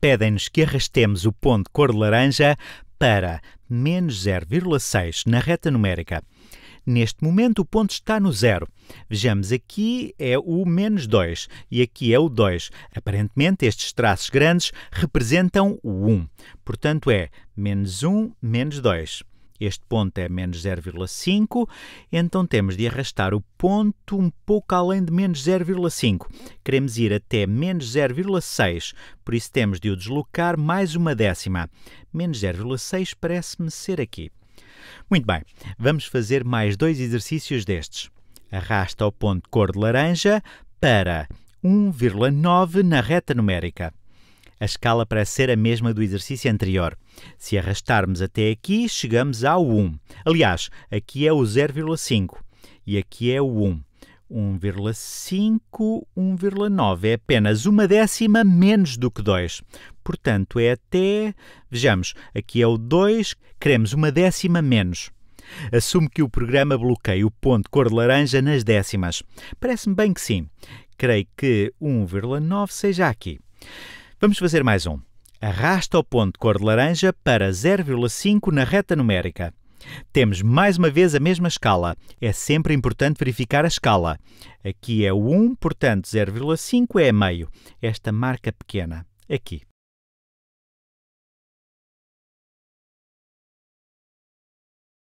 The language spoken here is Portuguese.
pedem-nos que arrastemos o ponto cor de laranja para menos 0,6 na reta numérica. Neste momento o ponto está no zero. Vejamos, aqui é o menos 2 e aqui é o 2. Aparentemente estes traços grandes representam o 1. Portanto é menos 1 menos 2. Este ponto é menos 0,5, então temos de arrastar o ponto um pouco além de menos 0,5. Queremos ir até menos 0,6, por isso temos de o deslocar mais uma décima. Menos 0,6 parece-me ser aqui. Muito bem, vamos fazer mais dois exercícios destes. Arrasta o ponto cor de laranja para 1,9 na reta numérica. A escala parece ser a mesma do exercício anterior. Se arrastarmos até aqui, chegamos ao 1. Aliás, aqui é o 0,5 e aqui é o 1. 1,5, 1,9 é apenas uma décima menos do que 2. Portanto, é até. Vejamos, aqui é o 2, queremos uma décima menos. Assumo que o programa bloqueia o ponto cor de laranja nas décimas. Parece-me bem que sim. Creio que 1,9 seja aqui. Vamos fazer mais um. Arrasta o ponto de cor de laranja para 0,5 na reta numérica. Temos mais uma vez a mesma escala. É sempre importante verificar a escala. Aqui é o 1, portanto 0,5 é meio. Esta marca pequena, aqui.